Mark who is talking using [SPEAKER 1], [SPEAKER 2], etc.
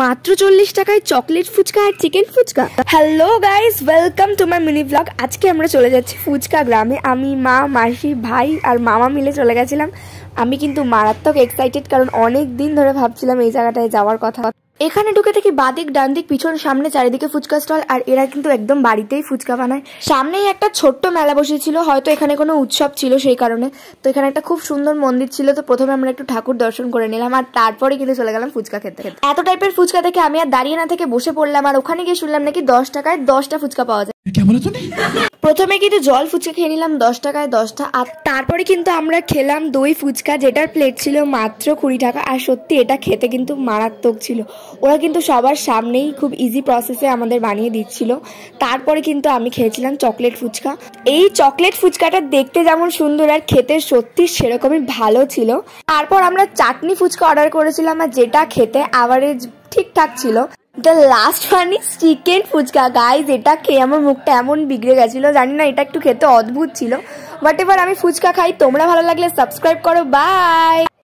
[SPEAKER 1] মাত্র চল্লিশ টাকায় চকলেট ফুচকা আর chicken fuchka hello guys welcome to my mini blog আজকে আমরা চলে যাচ্ছি ফুচকা গ্রামে আমি মা মাসি ভাই আর মামা মিলে চলে গেছিলাম আমি কিন্তু মারাত্মক এক্সাইটেড কারণ অনেক দিন ধরে ভাবছিলাম এই জায়গাটায় যাওয়ার কথা এখানে ঢুকে থেকে বাদিক ডান দিক পিছন সামনে চারিদিকে ফুচকা স্টল আর এরা কিন্তু একদম বাড়িতেই ফুচকা বানায় সামনেই একটা ছোট্ট মেলা বসেছিল হয়তো এখানে কোনো উৎসব ছিল সেই কারণে তো এখানে একটা খুব সুন্দর মন্দির ছিল তো প্রথমে আমরা একটু ঠাকুর দর্শন করে নিলাম আর তারপরে কিন্তু চলে গেলাম ফুচকা খেতে খেতে এত টাইপের ফুচকা থেকে আমি আর দাঁড়িয়ে না থেকে বসে পড়লাম আর ওখানে গিয়ে শুনলাম নাকি দশ টাকায় দশটা ফুচকা পাওয়া যায় প্রথমে কিন্তু জল ফুচকা খেয়ে নিলাম দশ টাকায় দশটা আর তারপরে কিন্তু আমরা খেলাম দই ফুচকা যেটার প্লেট ছিল মাত্র কুড়ি টাকা আর সত্যি এটা খেতে কিন্তু মারাত্মক ছিল ওরা কিন্তু সবার সামনেই খুব ইজি প্রসেসে আমাদের বানিয়ে দিচ্ছিল তারপরে কিন্তু আমি খেয়েছিলাম চকলেট ফুচকা এই চকলেট ফুচকাটা দেখতে যেমন সুন্দর আর খেতে সত্যি সেরকমই ভালো ছিল তারপর আমরা চাটনি ফুচকা অর্ডার করেছিলাম আর যেটা খেতে অ্যাভারেজ ঠিকঠাক ছিল the last one is chicken fuchka guys এটা খেয়ে আমার মুখটা এমন বিগড়ে গেছিলো জানি না এটা একটু খেতে অদ্ভুত ছিল বাট এবার আমি ফুচকা খাই তোমরা ভালো লাগলে সাবস্ক্রাইব করো বাই